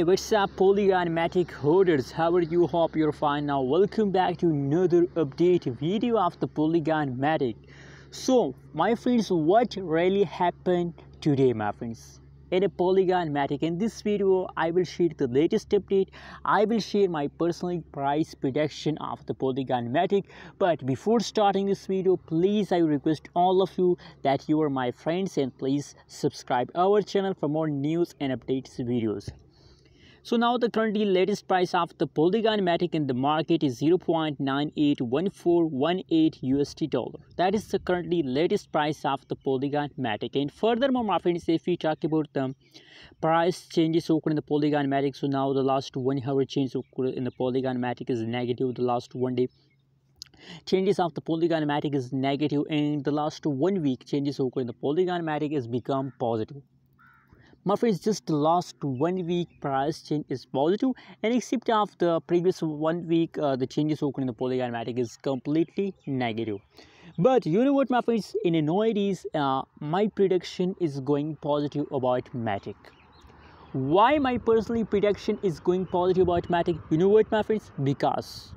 Hey what's up polygonmatic holders, how are you hope you're fine now welcome back to another update video of the polygonmatic so my friends what really happened today my friends in a polygonmatic in this video I will share the latest update I will share my personal price prediction of the polygonmatic but before starting this video please I request all of you that you are my friends and please subscribe our channel for more news and updates videos so now the currently latest price of the Polygon Matic in the market is 0.981418 USD dollar. That is the currently latest price of the Polygon Matic. And furthermore, my friends, if we talk about the price changes occurred in the Polygon Matic, so now the last one hour change occurred in the Polygon Matic is negative. The last one day changes of the polygon matic is negative and the last one week changes occur in the polygon matic is become positive my friends just the last one week price change is positive and except of the previous one week uh, the changes open in the polygonmatic is completely negative but you know what my friends in annoides uh, my prediction is going positive about matic why my personally prediction is going positive about matic you know what my friends because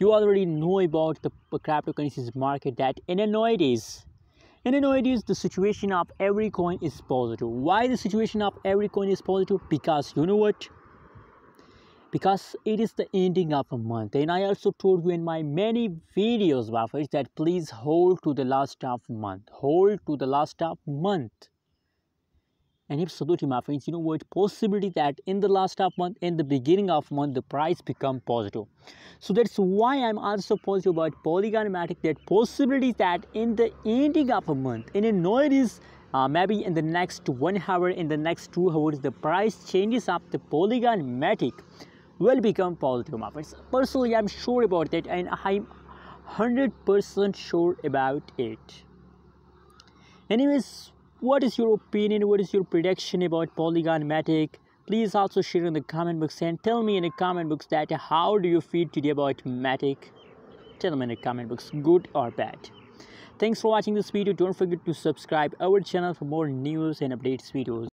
you already know about the cryptocurrencies market that in annoides and you know it is the situation of every coin is positive why the situation of every coin is positive because you know what because it is the ending of a month and i also told you in my many videos buffers that please hold to the last half month hold to the last half month and if Sadochi means you know what possibility that in the last half month in the beginning of month the price become positive so that's why I'm also positive about polygonometric that possibility that in the ending of a month in a noise uh, maybe in the next one hour in the next two hours the price changes up. the polygonmatic will become positive friends. personally I'm sure about that and I'm 100% sure about it anyways what is your opinion? What is your prediction about Polygon Matic? Please also share in the comment box and tell me in the comment box that how do you feel today about Matic? Tell me in the comment box, good or bad. Thanks for watching this video. Don't forget to subscribe our channel for more news and updates videos.